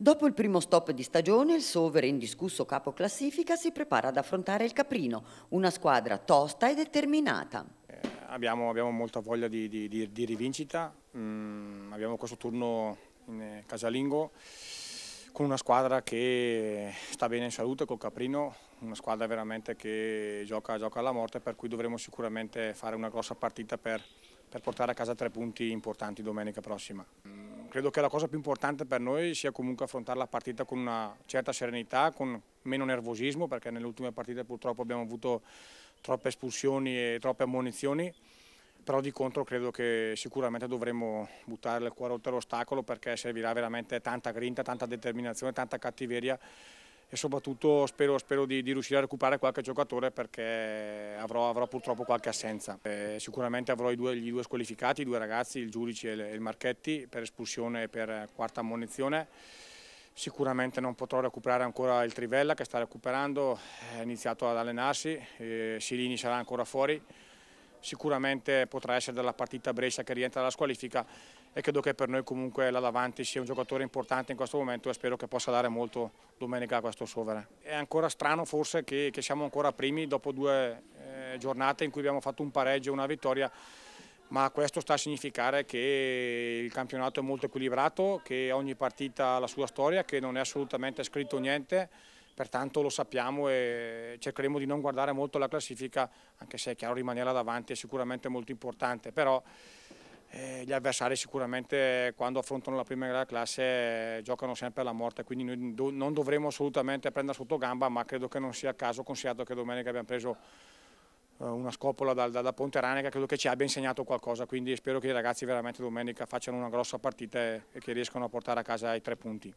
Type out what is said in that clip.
Dopo il primo stop di stagione, il Sovere, indiscusso capo classifica, si prepara ad affrontare il Caprino, una squadra tosta e determinata. Eh, abbiamo, abbiamo, molta voglia di, di, di, di rivincita, mm, abbiamo questo turno in eh, casalingo con una squadra che sta bene in salute col Caprino, una squadra veramente che gioca, gioca alla morte per cui dovremo sicuramente fare una grossa partita per, per portare a casa tre punti importanti domenica prossima credo che la cosa più importante per noi sia comunque affrontare la partita con una certa serenità, con meno nervosismo, perché nelle ultime partite purtroppo abbiamo avuto troppe espulsioni e troppe ammonizioni, però di contro credo che sicuramente dovremo buttare il cuore oltre l'ostacolo perché servirà veramente tanta grinta, tanta determinazione, tanta cattiveria e soprattutto spero, spero di, di, riuscire a recuperare qualche giocatore perché avrò, avrò purtroppo qualche assenza. E sicuramente avrò i due, gli due squalificati, i due ragazzi, il giudice e il Marchetti per espulsione e per quarta ammonizione. Sicuramente non potrò recuperare ancora il Trivella che sta recuperando, ha iniziato ad allenarsi, eh, Silini sarà ancora fuori sicuramente potrà essere della partita Brescia che rientra dalla squalifica e credo che per noi comunque là davanti sia un giocatore importante in questo momento e spero che possa dare molto domenica a questo Sovere. È ancora strano forse che, che siamo ancora primi dopo due eh, giornate in cui abbiamo fatto un pareggio e una vittoria ma questo sta a significare che il campionato è molto equilibrato, che ogni partita ha la sua storia, che non è assolutamente scritto niente pertanto lo sappiamo e cercheremo di non guardare molto la classifica, anche se è chiaro rimanere davanti è sicuramente molto importante, però eh, gli avversari sicuramente quando affrontano la prima della classe eh, giocano sempre alla morte, quindi noi do non dovremo assolutamente prendere sotto gamba, ma credo che non sia il caso, considerato che domenica abbiamo preso eh, una scopola da, da, da Ponteranega, credo che ci abbia insegnato qualcosa, quindi spero che i ragazzi veramente domenica facciano una grossa partita e, e che riescano a portare a casa i tre punti.